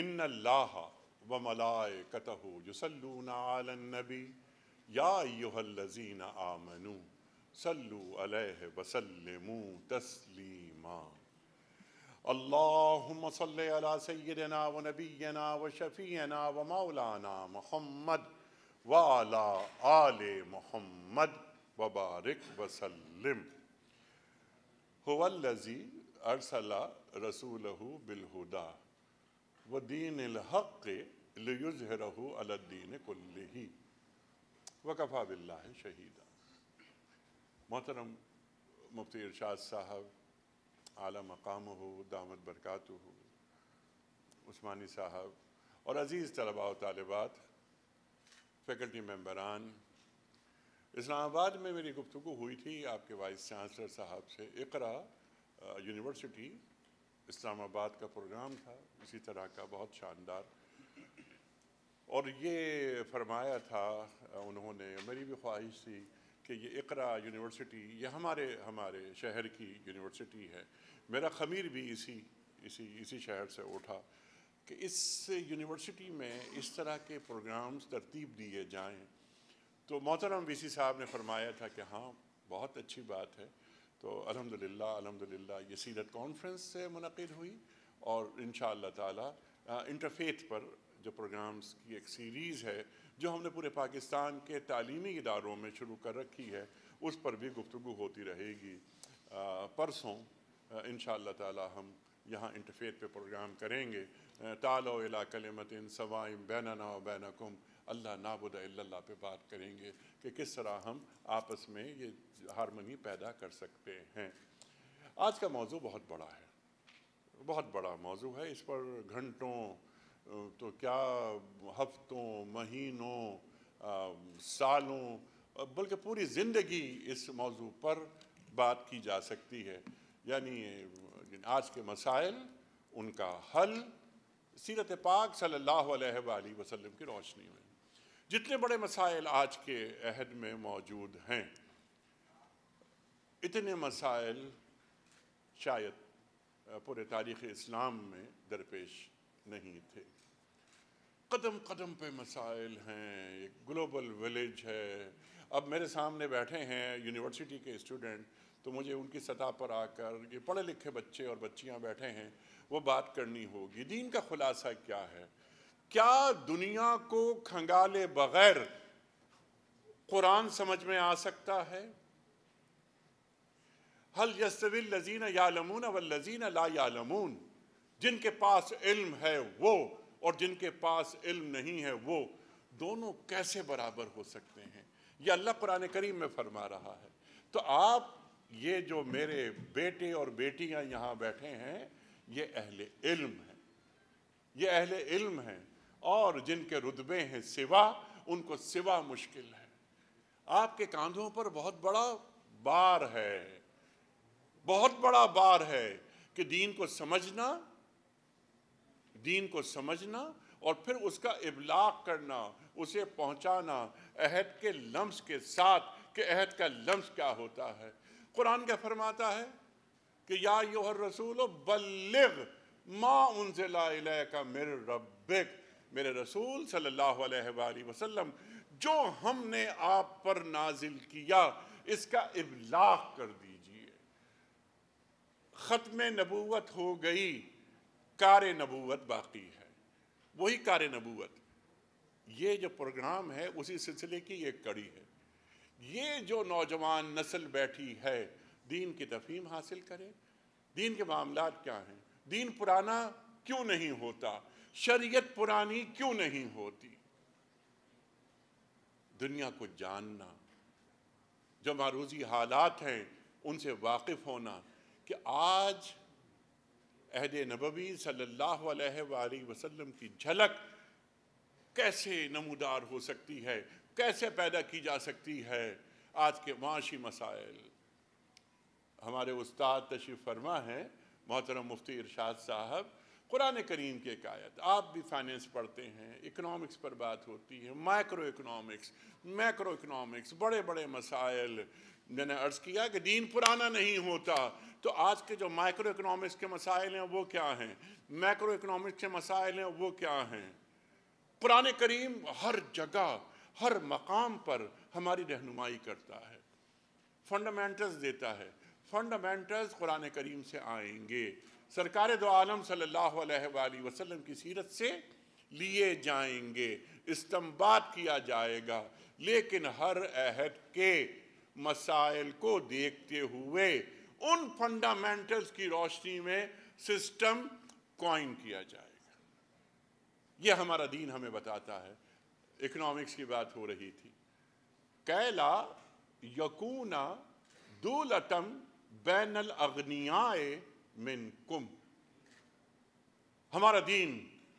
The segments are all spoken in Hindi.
इन अल्लाह व मलाए कतहु यसल्लूनबी याजीन आमनु सल्लु अलह वसलम तस्लीमा अल्लाहुम्म सल्लि अला सय्यिदिना व नबिय्यना व शफीना व मौलाना मोहम्मद व अला आले मोहम्मद व बारिक वसल्लम हुवल्लज़ी अरसला रसूलहु बिलहुदा व दीन हक़ लुजहरहू अलद्दीन वकफ़ा बिल्ला शहीद मोहतरम मुफ्ती इरशाद साहब आला मकाम हो दामद बरक़ात हो उस्मानी साहब और अज़ीज़ तलबा तलबात फैकल्टी मेम्बरान इस्लामाबाद में मेरी गुफ्तु हुई थी आपके वाइस चांसलर साहब से इकरा यूनिवर्सिटी इस्लामाबाद का प्रोग्राम था इसी तरह का बहुत शानदार और ये फरमाया था उन्होंने मेरी भी ख्वाहिश थी कि ये इकरा यूनिवर्सिटी ये हमारे हमारे शहर की यूनिवर्सिटी है मेरा खमीर भी इसी इसी इसी शहर से उठा कि इस यूनिवर्सिटी में इस तरह के प्रोग्राम्स तरतीब दिए जाएं तो मोहतरम वीसी साहब ने फरमाया था कि हाँ बहुत अच्छी बात है तो अलहमदिल्ला अलहमदिल्ला ये सीरत कॉन्फ्रेंस से मुनद हुई और इन शाह इंटरफेथ पर जो प्रोग्राम्स की एक सीरीज़ है जो हमने पूरे पाकिस्तान के तलीमी इदारों में शुरू कर रखी है उस पर भी गुफ्तु होती रहेगी परसों इन शाह तम यहाँ इंटरफेथ पर प्रोग्राम करेंगे तालो इला कलमतिन सवाइम बैनना बैनकुम अल्लाह नाबुद अल्लाह पे बात करेंगे कि किस तरह हम आपस में ये हारमनी पैदा कर सकते हैं आज का मौजू बहुत बड़ा है बहुत बड़ा मौजू है इस पर घंटों तो क्या हफ्तों महीनों सालों बल्कि पूरी ज़िंदगी इस मौजू पर बात की जा सकती है यानी आज के मसाइल उनका हल सीरत पाक सल्लल्लाहु वसलम की रोशनी में जितने बड़े मसाइल आज के अहद में मौजूद हैं इतने मसाइल शायद पूरे तारीख़ इस्लाम में दरपेश नहीं थे कदम कदम पे मसाइल हैं एक ग्लोबल विलेज है अब मेरे सामने बैठे हैं यूनिवर्सिटी के स्टूडेंट तो मुझे उनकी सतह पर आकर ये पढ़े लिखे बच्चे और बच्चियां बैठे हैं वो बात करनी होगी दीन का खुलासा क्या है क्या दुनिया को खंगाले बगैर कुरान समझ में आ सकता है हल यस्तविल लजीन यालमून वल लजीना ला यालमून जिनके पास इल्म है वो और जिनके पास इल्म नहीं है वो दोनों कैसे बराबर हो सकते हैं यह अल्लाह कुरान करीम में फरमा रहा है तो आप ये जो मेरे बेटे और बेटियां यहाँ बैठे हैं ये अहले इल्म हैं ये अहले इल्म हैं और जिनके रुतबे हैं सिवा उनको सिवा मुश्किल है आपके कांधों पर बहुत बड़ा बार है बहुत बड़ा बार है कि दीन को समझना दीन को समझना और फिर उसका इबलाग करना उसे पहुंचाना अहद के लम्स के साथ कि अहद का लम्स क्या होता है कुरान क्या फरमाता है कि या योहर रसूल बल्लिग माँ उनसे का मेरे रबिक मेरे रसूल सल्लल्लाहु अलैहि वसल्लम जो हमने आप पर नाजिल किया इसका इबलाग कर दीजिए ख़त्म नबूवत हो गई कार नबूवत बाकी है वही कार नबूवत ये जो प्रोग्राम है उसी सिलसिले की एक कड़ी है ये जो नौजवान नस्ल बैठी है दीन की तफीम हासिल करे दीन के मामला क्या हैं दीन पुराना क्यों नहीं होता शरीयत पुरानी क्यों नहीं होती दुनिया को जानना जो मारूजी हालात हैं उनसे वाकिफ़ होना कि आज अहद नबी सल्लल्लाहु अलैहि वसल्लम की झलक कैसे नमूदार हो सकती है कैसे पैदा की जा सकती है आज के माशी मसाइल हमारे उस्ताद तशीफ फरमा हैं मोहतरम मुफ्ती इरशाद साहब कुरान करीम की एक आयत आप भी फाइनेंस पढ़ते हैं इकनॉमिक्स पर बात होती है माइक्रो इकनॉमिक्स मैक्रो इकनॉमिक्स बड़े बड़े मसाइल मैंने अर्ज़ किया कि दीन पुराना नहीं होता तो आज के जो माइक्रो इकनॉमिक्स के मसाइल हैं वो क्या हैं मैक्रो इकनॉमिक्स के मसाइल हैं वो क्या हैं पुराने करीम हर जगह हर मकाम पर हमारी रहनुमाई करता है फंडामेंटल्स देता है फंडामेंटल्स कुरान करीम से आएंगे सरकार दो आलम सल्लल्लाहु अलैहि वसल्लम की सीरत से लिए जाएंगे इस्तम्बाद किया जाएगा लेकिन हर अहद के मसाइल को देखते हुए उन फंडामेंटल्स की रोशनी में सिस्टम कॉइन किया जाएगा यह हमारा दीन हमें बताता है इकोनॉमिक्स की बात हो रही थी कैला यकूना दूलतम बैनल अग्नियाए मिन कुम हमारा दीन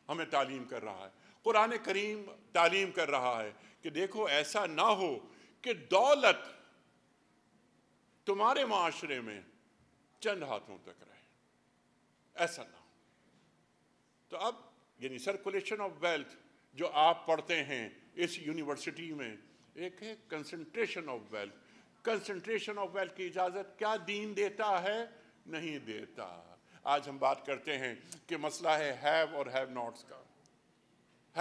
हमें तालीम कर रहा है कुरान करीम तालीम कर रहा है कि देखो ऐसा ना हो कि दौलत तुम्हारे माशरे में चंद हाथों तक रहे ऐसा ना हो तो अब यानी सर्कुलेशन ऑफ वेल्थ जो आप पढ़ते हैं इस यूनिवर्सिटी में एक है concentration of wealth concentration of wealth की इजाज़त क्या दीन देता है नहीं देता आज हम बात करते हैं कि मसला है हैव और हैव नॉट्स का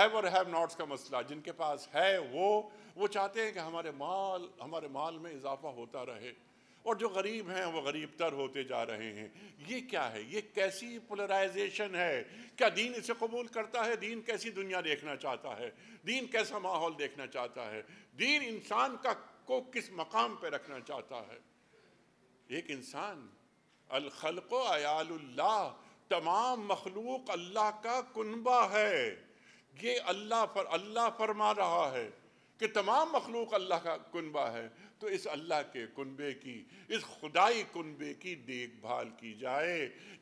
हैव और हैव नॉट्स का मसला जिनके पास है वो वो चाहते हैं कि हमारे माल हमारे माल में इजाफा होता रहे और जो गरीब हैं वो गरीब तर होते जा रहे हैं ये क्या है ये कैसी पोलराइजेशन है क्या दीन इसे कबूल करता है दीन कैसी दुनिया देखना चाहता है दीन कैसा माहौल देखना चाहता है दीन इंसान का को किस मकाम पर रखना चाहता है एक इंसान अलखलको अयाल्ला तमाम मखलूक अल्लाह का कुनबा है ये अल्लाह पर अल्लाह फरमा रहा है कि तमाम मखलूक अल्लाह का कुनबा है तो इस अल्लाह के कुनबे की इस खुदाई कुनबे की देखभाल की जाए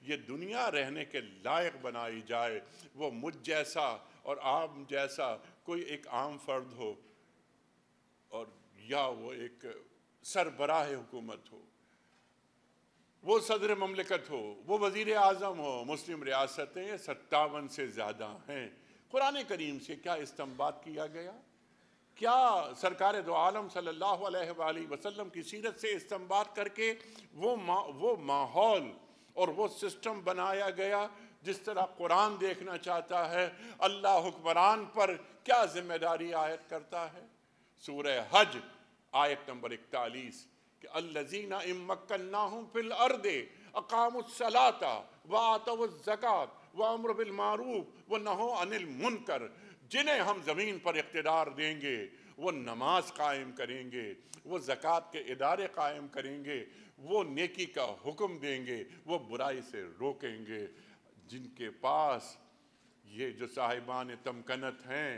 ये दुनिया रहने के लायक बनाई जाए वो मुझ जैसा और आम जैसा कोई एक आम फर्द हो और या वो एक सरबराह हुकूमत हो वो सदर ममलिकत हो वो वज़ी अजम हो मुस्लिम रियासतें सत्तावन से ज़्यादा हैं क़ुरान करीम से क्या इस्तेमाल किया गया क्या सरकार दो तो आलम सल्लल्लाहु अलैहि वसल्लम की सीरत से इस्तेमाल करके वो मा, वो माहौल और वो सिस्टम बनाया गया जिस तरह कुरान देखना चाहता है अल्लाह हुक्मरान पर क्या जिम्मेदारी आयत करता है सूर्य हज आयत नंबर इकतालीस कि अल्लजीना इमक्ना हूँ फिल अर्दे अकामसलाता व आतवज़क़ात व अमर बिलमारूफ व नहो अनिल मुनकर जिन्हें हम ज़मीन पर इकतदार देंगे वो नमाज कायम करेंगे वो ज़क़़त के इदारे कायम करेंगे वो नेकी का हुक्म देंगे वो बुराई से रोकेंगे जिनके पास ये जो साहिबान तमकनत हैं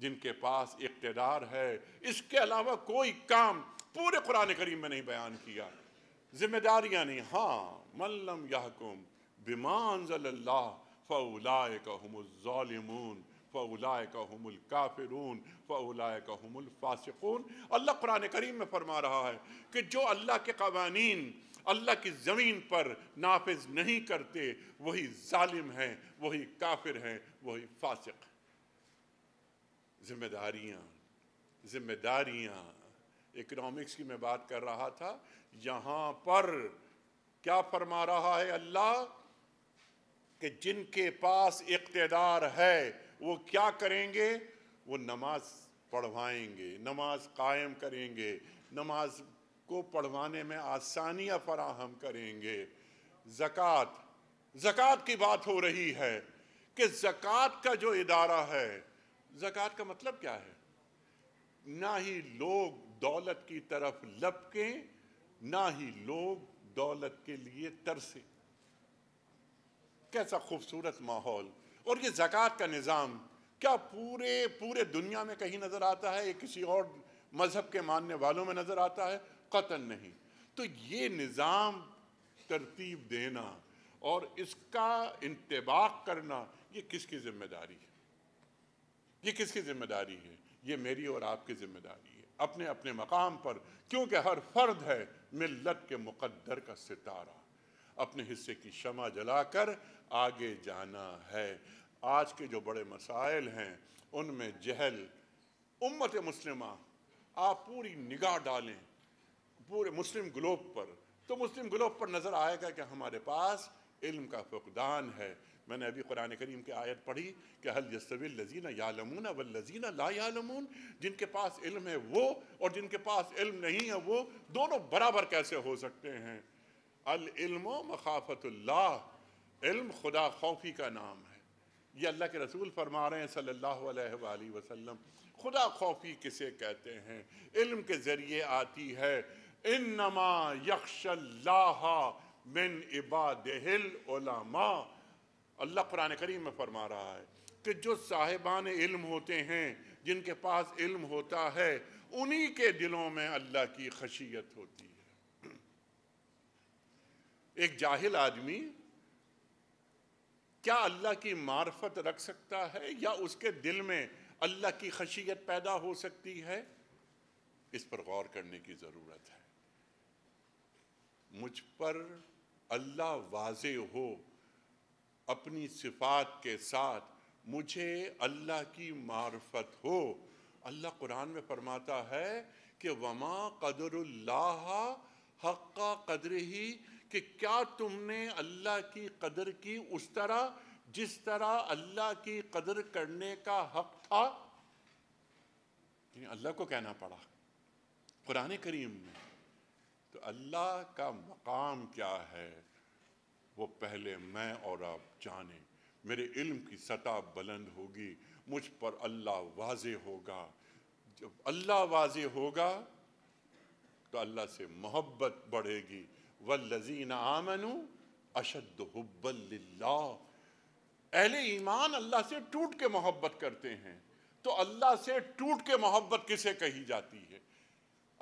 जिनके पास इकतदार है इसके अलावा कोई काम पूरे कुरान करीम में नहीं बयान किया जिम्मेदारियाँ नहीं हाँ मल्लम याकुम बिमान फ़लाम फ़लाय कामुल काफिरून फ़लाय कामुल फ़ासिकून अल्लाह कुरान करीम में फरमा रहा है कि जो अल्लाह के कवानीन अल्लाह की ज़मीन पर नाफिज नहीं करते वही ालिम हैं वही काफिर हैं वही फासिक जिम्मेदारियाँ जिम्मेदारियाँ इकनॉमिक्स की मैं बात कर रहा था यहाँ पर क्या फरमा रहा है अल्लाह कि जिनके पास इकतदार है वो क्या करेंगे वो नमाज पढ़वाएंगे नमाज कायम करेंगे नमाज को पढ़वाने में आसानियाँ फराहम करेंगे ज़क़़त ज़क़़त की बात हो रही है कि ज़क़़त का जो इदारा है ज़क़़त का मतलब क्या है ना ही लोग दौलत की तरफ लपकें ना ही लोग दौलत के लिए तरसें कैसा खूबसूरत माहौल और ये ज़क़़त का निज़ाम क्या पूरे पूरे दुनिया में कहीं नज़र आता है या किसी और मज़हब के मानने वालों में नज़र आता है कतन नहीं तो ये निज़ाम तरतीब देना और इसका इंतबाक करना ये किसकी ज़िम्मेदारी है ये किसकी ज़िम्मेदारी है ये मेरी और आपकी ज़िम्मेदारी है अपने अपने मकाम पर क्योंकि हर फर्द है मिलत के मुकद्दर का सितारा अपने हिस्से की शमा जलाकर आगे जाना है आज के जो बड़े मसाइल हैं उनमें जहल उम्मत मुस्लिमा आप पूरी निगाह डालें पूरे मुस्लिम ग्लोब पर तो मुस्लिम ग्लोब पर नज़र आएगा कि हमारे पास इल्म का फुकदान है मैंने अभी कुरान करीम की आयत पढ़ी कि हल यसबिल लजीना यालमून वल लजीना ला यालमून जिनके पास इल्म है वो और जिनके पास इल्म नहीं है वो दोनों बराबर कैसे हो सकते हैं अल इल्मो मखाफतुल्लाह इल्म खुदा खौफी का नाम है ये अल्लाह के रसूल फरमा रहे हैं सल्लल्लाहु अलैहि वसल्लम खुदा खौफी किसे कहते हैं इल्म के ज़रिए आती है इन नमा मिन इबादहिल उलमा अल्लाह कुरान करीम में फरमा रहा है कि जो साहिबान इल्म होते हैं जिनके पास इल्म होता है उन्हीं के दिलों में अल्लाह की खशियत होती है एक जाहिल आदमी क्या अल्लाह की मार्फत रख सकता है या उसके दिल में अल्लाह की खशियत पैदा हो सकती है इस पर गौर करने की ज़रूरत है मुझ पर अल्लाह वाजे हो अपनी सिफात के साथ मुझे अल्लाह की मार्फत हो अल्लाह कुरान में फरमाता है कि वमा कदर हक्का कदर ही कि क्या तुमने अल्लाह की कदर की उस तरह जिस तरह अल्लाह की कदर करने का हक था अल्लाह को कहना पड़ा कुरान करीम में तो अल्लाह का मकाम क्या है वो पहले मैं और आप जाने मेरे इल्म की सतह बुलंद होगी मुझ पर अल्लाह वाज होगा जब अल्लाह वाज होगा तो अल्लाह से मोहब्बत बढ़ेगी वल्लजीन आमनु अशद हब्बल्ला अहले ईमान अल्लाह से टूट के मोहब्बत करते हैं तो अल्लाह से टूट के मोहब्बत किसे कही जाती है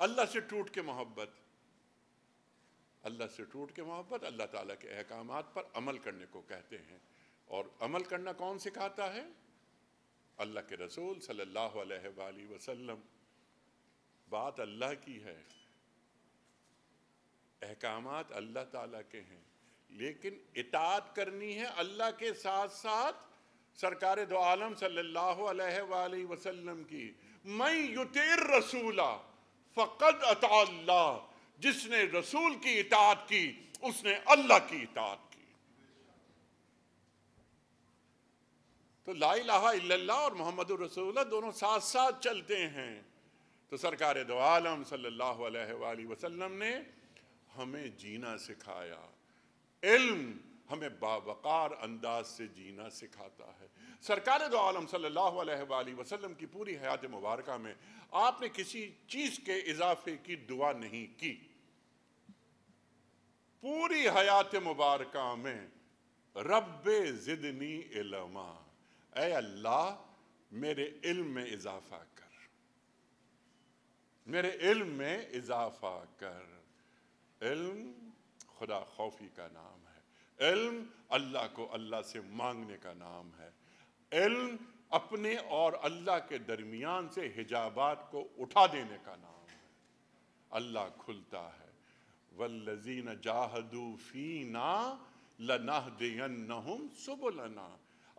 अल्लाह से टूट के मोहब्बत अल्लाह से टूट के मोहब्बत अल्लाह ताला के अहकाम पर अमल करने को कहते हैं और अमल करना कौन सिखाता है अल्लाह के रसूल सल्लल्लाहु अलैहि वसल्लम बात अल्लाह की है अहकाम अल्लाह ताला के हैं लेकिन इतात करनी है अल्लाह के साथ साथ सरकार दो आलम सल्लल्लाहु अलैहि की मैं युतेर रसूला फ़कद अता जिसने रसूल की इतात की उसने अल्लाह की इतात की तो ला और मोहम्मद रसूल्ला दोनों साथ साथ चलते हैं तो सरकार दो आलम सल्लल्लाहु अलैहि ने हमें जीना सिखाया इल्म हमें बावकार अंदाज से जीना सिखाता है सरकार दो तो आलम सल्लल्लाहु अलैहि वसल्लम की पूरी हयात मुबारक में आपने किसी चीज़ के इजाफे की दुआ नहीं की पूरी हयात मुबारक में रब्बे जिदनी इलमा ए अल्लाह मेरे इल्म में इजाफा कर मेरे इल्म में इजाफा कर इल्म खुदा खौफी का नाम है इल्म अल्लाह को अल्लाह से मांगने का नाम है इल्म अपने और अल्लाह के दरमियान से हिजाबात को उठा देने का नाम है अल्लाह खुलता है वल्लजीन जाहदू फीना लनाह देहम सुबलना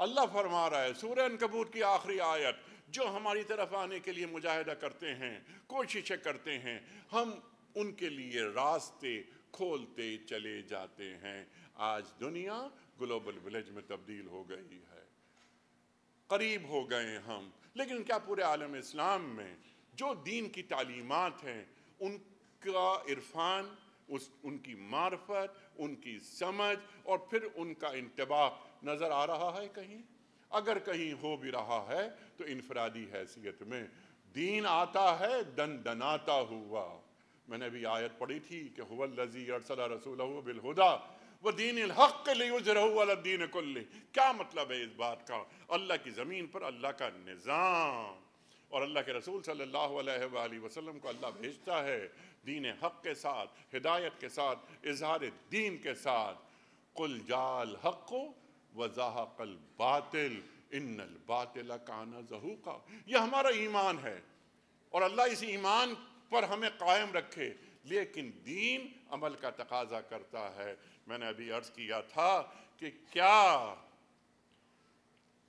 अल्लाह फरमा रहा है सूर्य कबूत की आखिरी आयत जो हमारी तरफ आने के लिए मुजाहिदा करते हैं कोशिशें करते हैं हम उनके लिए रास्ते खोलते चले जाते हैं आज दुनिया ग्लोबल विलेज में तब्दील हो गई है करीब हो गए हम लेकिन क्या पूरे आलम इस्लाम में जो दीन की तालीमत हैं उनका इरफान उस उनकी मार्फत उनकी समझ और फिर उनका इंतबाह नज़र आ रहा है कहीं अगर कहीं हो भी रहा है तो इनफरादी हैसियत में दीन आता है दन दनाता हुआ मैंने भी आयत पढ़ी थी कि हुवल्लजी अरसला रसूल बिलहुदा व दीन हक दीन कुल्ली क्या मतलब है इस बात का अल्लाह की ज़मीन पर अल्लाह का निज़ाम और अल्लाह के रसूल सल्लल्लाहु अलैहि वसल्लम को अल्लाह भेजता है दीन हक के साथ हिदायत के साथ इजहार दीन के साथ कुल जाल हक वजाहकल बातिल इन बातिल काना जहूका यह हमारा ईमान है और अल्लाह इस ईमान पर हमें कायम रखे लेकिन दीन अमल का तकाजा करता है मैंने अभी अर्ज किया था कि क्या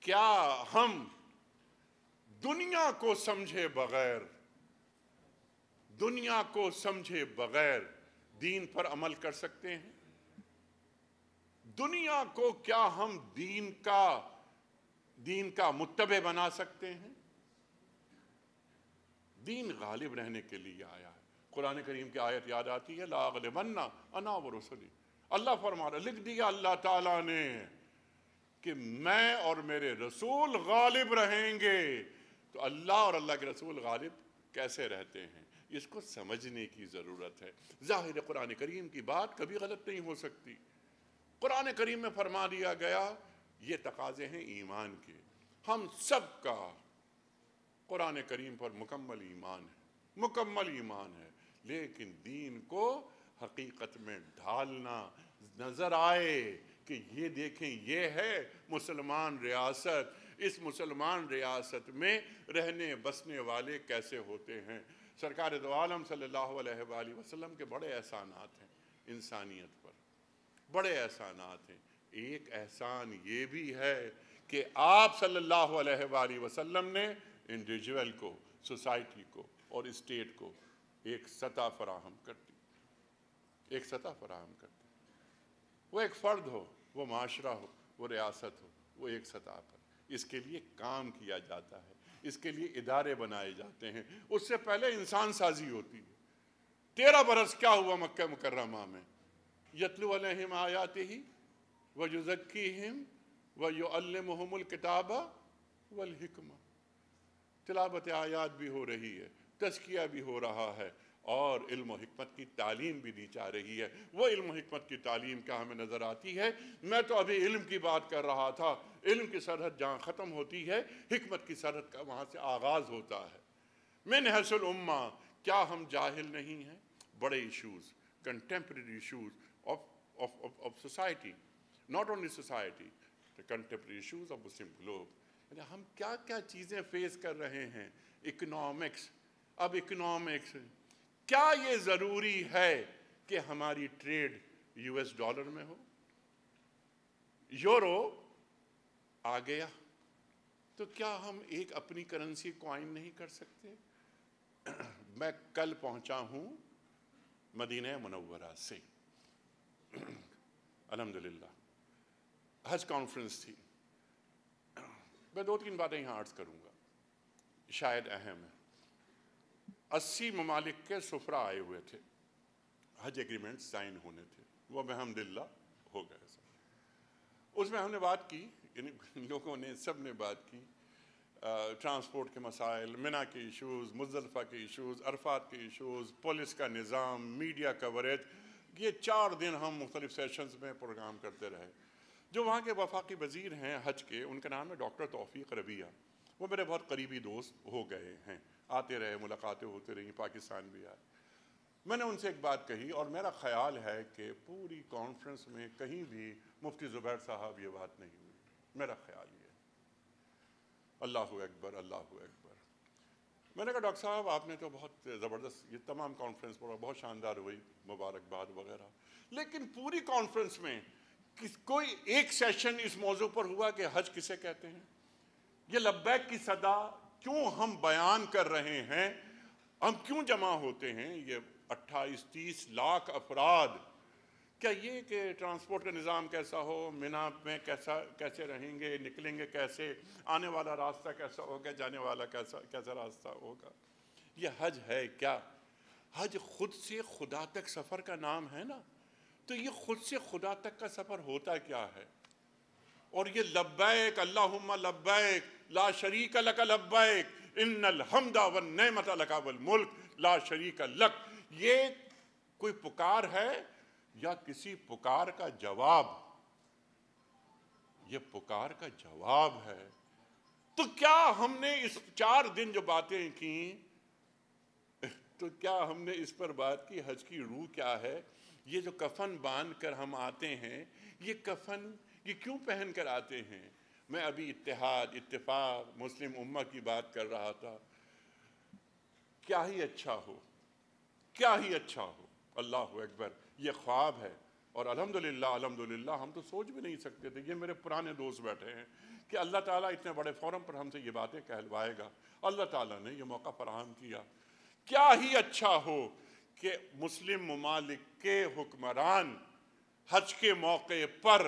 क्या हम दुनिया को समझे बगैर दुनिया को समझे बगैर दीन पर अमल कर सकते हैं दुनिया को क्या हम दीन का दीन का मुतबे बना सकते हैं दीन गालिब रहने के लिए आया है कुरान करीम की आयत याद आती है लागलबन्ना अना व रसली अल्लाह फरमा लिख दिया अल्लाह ताला ने कि मैं और मेरे रसूल गालिब रहेंगे तो अल्लाह और अल्लाह के रसूल गालिब कैसे रहते हैं इसको समझने की ज़रूरत है ज़ाहिर कुरान करीम की बात कभी गलत नहीं हो सकती कुरान करीम में फरमा दिया गया ये तकाजे हैं ईमान के हम सब का कुरान करीम पर मुकम्मल ईमान है मुकम्मल ईमान है लेकिन दीन को हकीकत में ढालना नज़र आए कि ये देखें ये है मुसलमान रियासत इस मुसलमान रियासत में रहने बसने वाले कैसे होते हैं सरकार दोआलम सल्लल्लाहु अलैहि वसल्लम के बड़े एहसानात हैं इंसानियत पर बड़े एहसानात हैं एक एहसान ये भी है कि आप सल्लल्लाहु अलैहि वसल्लम ने इंडिविजुअल को सोसाइटी को और स्टेट को एक सतह फराहम करती एक सतह फराहम करती वो एक फ़र्द हो वो माशरा हो वो रियासत हो वो एक सतह पर इसके लिए काम किया जाता है इसके लिए इदारे बनाए जाते हैं उससे पहले इंसान साजी होती है तेरह बरस क्या हुआ मक्का मुकर्रमा में यतलु अलहम आयाते ही व युजक्की हिम व यो अलमहमुल किताबा वलहिकमा तिलावत आयात भी हो रही है तस्किया भी हो रहा है और इल्म की तालीम भी दी जा रही है वो इल्म की तालीम क्या हमें नज़र आती है मैं तो अभी इल्म की बात कर रहा था इल्म की सरहद जहाँ ख़त्म होती है हमत की सरहद का वहाँ से आगाज़ होता है मैं नहसल उम्मा क्या हम जाहिल नहीं हैं बड़े issues contemporary issues of of of society not only society the contemporary issues of Muslim globe अरे हम क्या क्या चीज़ें फेस कर रहे हैं इकोनॉमिक्स अब इकोनॉमिक्स क्या ये ज़रूरी है कि हमारी ट्रेड यूएस डॉलर में हो यूरो आ गया तो क्या हम एक अपनी करेंसी क्वाइन नहीं कर सकते मैं कल पहुंचा हूं मदीना मनवरा से अलहमदिल्ला हज कॉन्फ्रेंस थी मैं दो तीन बातें यहाँ अर्ज करूँगा शायद अहम है अस्सी ममालिक के सफरा आए हुए थे हज एग्रीमेंट साइन होने थे वह महमदिल्ला हो गए सब उसमें हमने बात की इन लोगों ने सब ने बात की ट्रांसपोर्ट के मसाइल मिना के इश्यूज़ मुजलफ़ा के इश्यूज़ अरफात के इश्यूज़ पुलिस का निज़ाम मीडिया कवरेज ये चार दिन हम मुख्तलिफ सेशंस में प्रोग्राम करते रहे जो वहाँ के वफाकी वजीर हैं हज के उनका नाम है डॉक्टर तोफ़ी रबिया वो मेरे बहुत करीबी दोस्त हो गए हैं आते रहे मुलाकातें होते रहीं पाकिस्तान भी आए मैंने उनसे एक बात कही और मेरा ख्याल है कि पूरी कॉन्फ्रेंस में कहीं भी मुफ्ती ज़ुबैर साहब ये बात नहीं हुई मेरा ख्याल ये अल्लाह अकबर अल्लाह अकबर मैंने कहा डॉक्टर साहब आपने तो बहुत ज़बरदस्त ये तमाम कॉन्फ्रेंस पर बहुत शानदार हुई मुबारकबाद वगैरह लेकिन पूरी कॉन्फ्रेंस में किस कोई एक सेशन इस मौजू पर हुआ कि हज किसे कहते हैं ये लब्बैक की सदा क्यों हम बयान कर रहे हैं हम क्यों जमा होते हैं ये 28 तीस लाख अफराद क्या ये कि ट्रांसपोर्ट का निज़ाम कैसा हो मिना में कैसा कैसे रहेंगे निकलेंगे कैसे आने वाला रास्ता कैसा होगा जाने वाला कैसा कैसा रास्ता होगा ये हज है क्या हज खुद से खुदा तक सफ़र का नाम है ना तो ये खुद से खुदा तक का सफ़र होता क्या है और ये लब्बैक अल्लाहुम्मा लब्बैक ला शरीक लक लब्बैक इन्नल हमदा वन नेमत लक वल मुल्क ला शरीक लक ये कोई पुकार है या किसी पुकार का जवाब ये पुकार का जवाब है तो क्या हमने इस चार दिन जो बातें की तो क्या हमने इस पर बात की हज की रूह क्या है ये जो कफन बांध कर हम आते हैं ये कफन ये क्यों पहन कर आते हैं मैं अभी इतिहाद इतफाक मुस्लिम उम्मा की बात कर रहा था क्या ही अच्छा हो क्या ही अच्छा हो अल्लाह अकबर ये ख्वाब है और अलहमदिल्ला अलहमदिल्ला हम तो सोच भी नहीं सकते थे ये मेरे पुराने दोस्त बैठे हैं कि अल्लाह ताला इतने बड़े फोरम पर हमसे ये बातें कहलवाएगा अल्लाह ताला ने ये मौका फराहम किया क्या ही अच्छा हो कि मुस्लिम ममालिक के हुक्मरान हज के मौके पर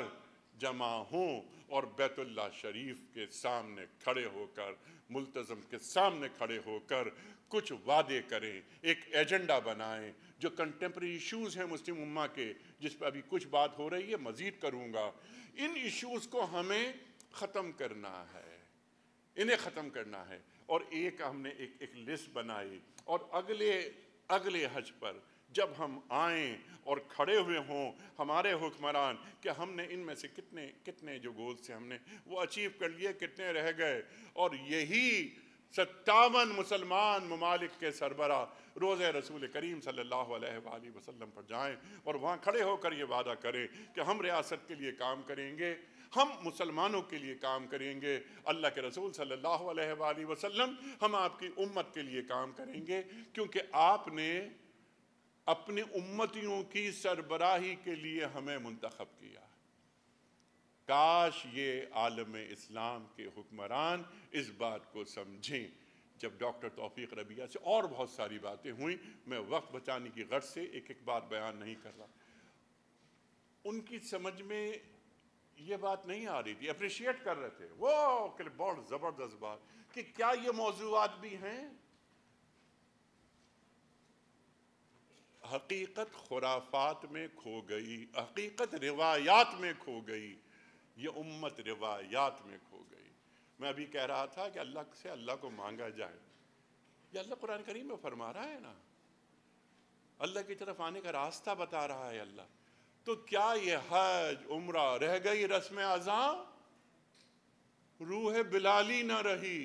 जमा हों और बैतुल्ला शरीफ के सामने खड़े होकर मुलतज़म के सामने खड़े होकर कुछ वादे करें एक एजेंडा बनाएं जो कंटेम्प्रेरी इश्यूज़ हैं मुस्लिम उम्मा के जिस पर अभी कुछ बात हो रही है मज़ीद करूँगा इन इश्यूज़ को हमें ख़त्म करना है इन्हें ख़त्म करना है और एक हमने एक एक लिस्ट बनाई और अगले अगले हज पर जब हम आए और खड़े हुए हों हमारे हुक्मरान कि हमने इनमें से कितने कितने जो गोल्स थे हमने वो अचीव कर लिए कितने रह गए और यही सत्तावन मुसलमान ममालिक के सरबरा रोज़ रसूल करीम सल्लल्लाहु अलैहि वसल्लम पर जाएं और वहाँ खड़े होकर ये वादा करें कि हम रियासत के लिए काम करेंगे हम मुसलमानों के लिए काम करेंगे अल्लाह के रसूल सल्लल्लाहु अलैहि वसल्लम हम आपकी उम्मत के लिए काम करेंगे क्योंकि आपने अपनी उम्मतियों की सरबराही के लिए हमें मुंतखब किया काश ये आलम इस्लाम के हुक्मरान इस बात को समझें जब डॉक्टर तौफीक रबिया से और बहुत सारी बातें हुई मैं वक्त बचाने की गर्ज से एक एक बात बयान नहीं कर रहा उनकी समझ में ये बात नहीं आ रही थी अप्रिशिएट कर रहे थे वो बहुत ज़बरदस्त बात कि क्या ये मौजूद भी हैं हकीकत खुराफात में खो गई हकीकत रिवायात में खो गई ये उम्मत रिवायात में खो गई मैं अभी कह रहा था कि अल्लाह से अल्लाह को मांगा जाए ये अल्लाह कुरान करीम में फरमा रहा है ना अल्लाह की तरफ आने का रास्ता बता रहा है अल्लाह तो क्या ये हज उम्र रह गई रस्म अजा रूह बिलाली ना रही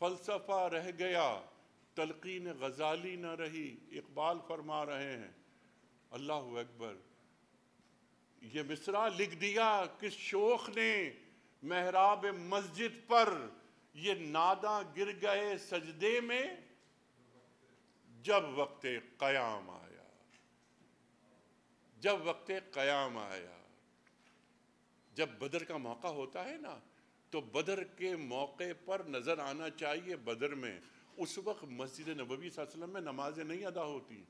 फलसफा रह गया तलकीन गजाली ना रही इकबाल फरमा रहे हैं अल्लाह अकबर ये मिसरा लिख दिया किस शोख ने महराब मस्जिद पर ये नादा गिर गए सजदे में जब वक्त कयाम आया जब वक्त कयाम आया जब बदर का मौका होता है ना तो बदर के मौके पर नज़र आना चाहिए बदर में उस वक्त मस्जिद नबी वसल्लम में नमाजें नहीं अदा होती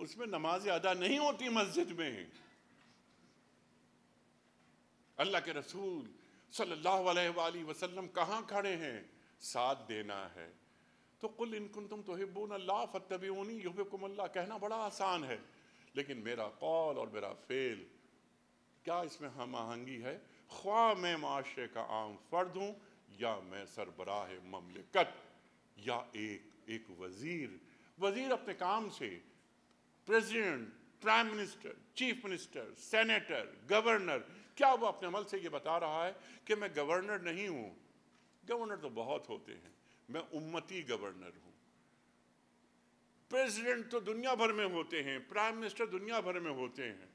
उसमें नमाज अदा नहीं होती मस्जिद में अल्लाह के रसूल सल्लल्लाहु अलैहि वसल्लम कहाँ खड़े हैं साथ देना है तो कुल इनकुन तुम तो हिब्बून अल्लाह कहना बड़ा आसान है लेकिन मेरा कौल और मेरा फेल क्या इसमें हम आहंगी है ख्वा मैं माशरे का आम फर्द हूँ या मैं सरबराह ममलिकत या एक एक वज़ीर वज़ीर अपने काम से president prime minister chief minister senator governor क्या वो अपने अमल से ये बता रहा है कि मैं गवर्नर नहीं हूं गवर्नर तो बहुत होते हैं मैं उम्मती गवर्नर हूं प्रेसिडेंट तो दुनिया भर में होते हैं प्राइम मिनिस्टर दुनिया भर में होते हैं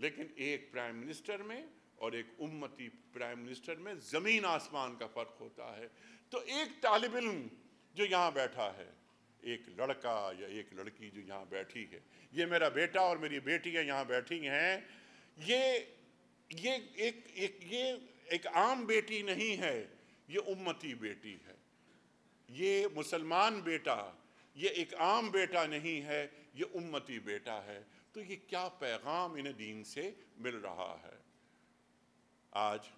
लेकिन एक प्राइम मिनिस्टर में और एक उम्मती प्राइम मिनिस्टर में ज़मीन आसमान का फ़र्क होता है तो एक तालब इलम जो यहाँ बैठा है एक लड़का या एक लड़की जो यहाँ बैठी है ये मेरा बेटा और मेरी बेटियाँ यहाँ बैठी हैं ये ये एक एक ये एक आम बेटी नहीं है ये उम्मती बेटी है ये मुसलमान बेटा ये एक आम बेटा नहीं है ये उम्मती बेटा है तो ये क्या पैगाम इन्हें दीन से मिल रहा है आज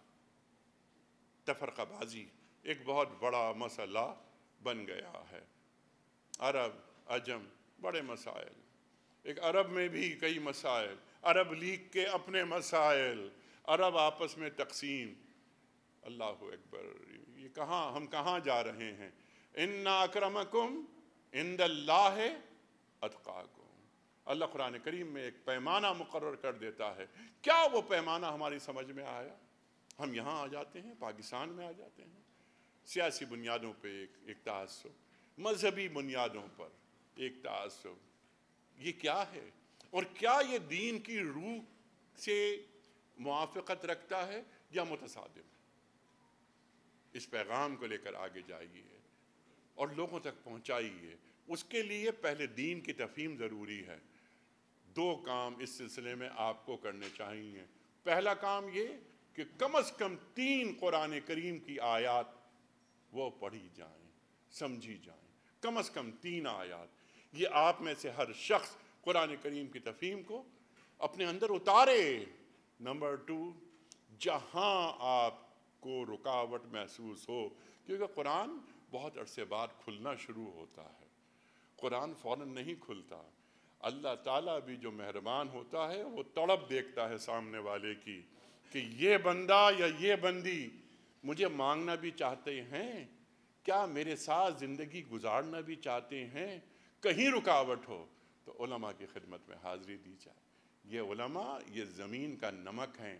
तफरकाबाजी एक बहुत बड़ा मसला बन गया है अरब अजम बड़े मसाइल एक अरब में भी कई मसाइल अरब लीग के अपने मसाइल अरब आपस में तकसीम अल्लाह अकबर ये कहाँ हम कहाँ जा रहे हैं इन अक्रमकुम इन दल्लाह अल्लाह कुरान करीम में एक पैमाना मुकर कर देता है क्या वो पैमाना हमारी समझ में आया हम यहाँ आ जाते हैं पाकिस्तान में आ जाते हैं सियासी बुनियादों पर एक एक तहसब मजहबी बुनियादों पर एक तसब ये क्या है और क्या ये दीन की रूह से मुआफ़त रखता है या मुतसादिम इस पैगाम को लेकर आगे जाइए और लोगों तक पहुँचाइए उसके लिए पहले दीन की तफीम ज़रूरी है दो काम इस सिलसिले में आपको करने चाहिए पहला काम ये कि कम अज़ कम तीन कुरान करीम की आयात वो पढ़ी जाए समझी जाए कम अज़ कम तीन आयात ये आप में से हर शख्स कुरान करीम की तफीम को अपने अंदर उतारे नंबर टू जहां आपको रुकावट महसूस हो क्योंकि कुरान बहुत अरसे बाद खुलना शुरू होता है कुरान फ़ौर नहीं खुलता अल्लाह ताला भी जो मेहरबान होता है वो तड़प देखता है सामने वाले की कि ये बंदा या ये बंदी मुझे मांगना भी चाहते हैं क्या मेरे साथ ज़िंदगी गुजारना भी चाहते हैं कहीं रुकावट हो तो उलमा की खिदमत में हाज़िरी दी जाए ये उलमा ये ज़मीन का नमक हैं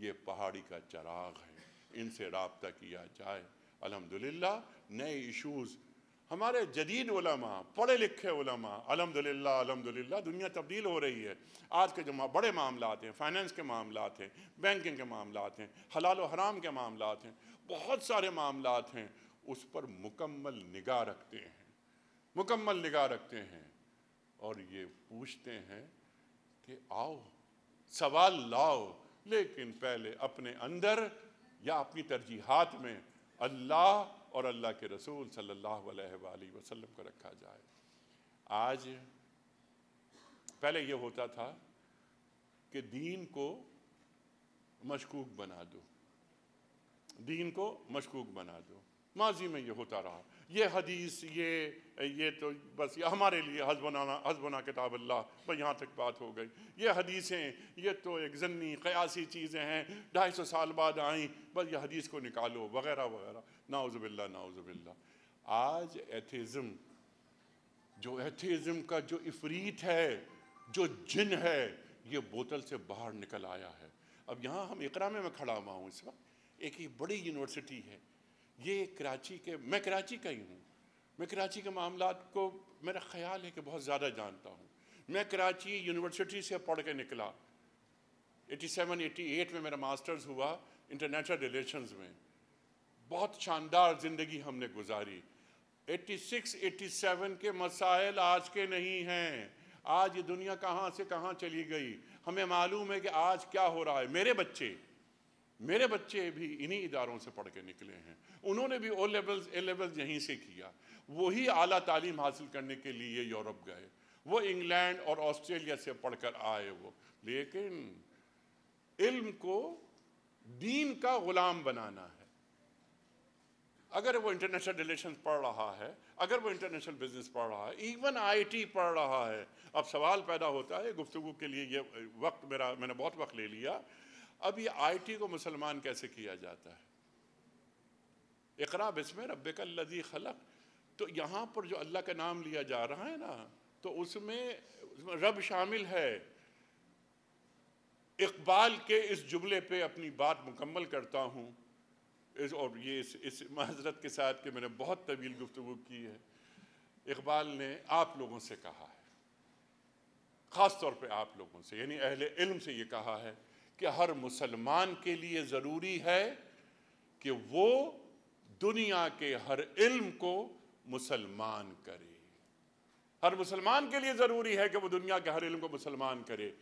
ये पहाड़ी का चराग है इनसे रबता किया जाए अलहमदिल्ला नए इशूज़ हमारे जदीद उलमा पढ़े लिखे उलमा अलहमदिल्ला अलहमदिल्ला दुनिया तब्दील हो रही है आज के जो बड़े मामला हैं फाइनेंस के मामला हैं बैंकिंग के मामला हैं हलाल हराम के मामला हैं बहुत सारे मामला हैं उस पर मुकम्मल निगाह रखते हैं मुकम्मल निगाह रखते हैं और ये पूछते हैं कि आओ सवाल लाओ लेकिन पहले अपने अंदर या अपनी तरजीहात में अल्लाह और अल्लाह के रसूल सल्लल्लाहु अलैहि वसल्लम को रखा जाए आज पहले ये होता था कि दीन को मशकूक बना दो दीन को मशकूक बना दो माजी में ये होता रहा ये हदीस ये ये तो बस ये हमारे लिए हजबनाना हजबना किताब अल्लाह पर यहाँ तक बात हो गई ये हदीसें ये तो एक जन्नी कयासी चीज़ें हैं ढाई सौ साल बाद आई बस ये हदीस को निकालो वगैरह वगैरह नाउज़बिल्ला नाउज़बिल्ला आज एथिज़म जो एथिज़म का जो इफरीत है जो जिन है ये बोतल से बाहर निकल आया है अब यहाँ हम इकरा में मैं खड़ा हुआ हूँ इस वक्त एक ही बड़ी यूनिवर्सिटी है ये कराची के मैं कराची का ही हूँ मैं कराची के मामला को मेरा ख्याल है कि बहुत ज़्यादा जानता हूँ मैं कराची यूनिवर्सिटी से पढ़ के निकला 87, 88 में मेरा मास्टर्स हुआ इंटरनेशनल रिलेशंस में बहुत शानदार ज़िंदगी हमने गुजारी 86, 87 के मसाइल आज के नहीं हैं आज ये दुनिया कहाँ से कहाँ चली गई हमें मालूम है कि आज क्या हो रहा है मेरे बच्चे मेरे बच्चे भी इन्हीं इदारों से पढ़ के निकले हैं उन्होंने भी ओ लेवल्स ए लेवल्स यहीं से किया वही आला तालीम हासिल करने के लिए यूरोप गए वो इंग्लैंड और ऑस्ट्रेलिया से पढ़कर आए वो लेकिन इल्म को दीन का गुलाम बनाना है अगर वो इंटरनेशनल रिलेशन पढ़ रहा है अगर वो इंटरनेशनल बिजनेस पढ़ रहा है इवन आईटी पढ़ रहा है अब सवाल पैदा होता है गुफ्तु के लिए ये वक्त मेरा मैंने बहुत वक्त ले लिया अब ये आईटी को मुसलमान कैसे किया जाता है इकरा इसमें रबी खलक तो यहाँ पर जो अल्लाह का नाम लिया जा रहा है ना तो उसमें, उसमें रब शामिल है इकबाल के इस जुमले पे अपनी बात मुकम्मल करता हूँ इस और ये इस, इस महजरत के साथ के मैंने बहुत तवील गुफ्तु की है इकबाल ने आप लोगों से कहा है ख़ास तौर पे आप लोगों से यानी अहले इल्म से ये कहा है कि हर मुसलमान के लिए ज़रूरी है कि वो दुनिया के हर इल्म को मुसलमान करे हर मुसलमान के लिए ज़रूरी है कि वो दुनिया के हर इल्म को मुसलमान करे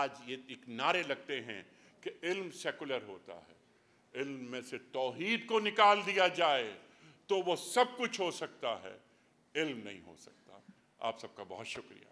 आज ये एक नारे लगते हैं कि इल्म सेकुलर होता है इल्म में से तोहद को निकाल दिया जाए तो वो सब कुछ हो सकता है इल्म नहीं हो सकता आप सबका बहुत शुक्रिया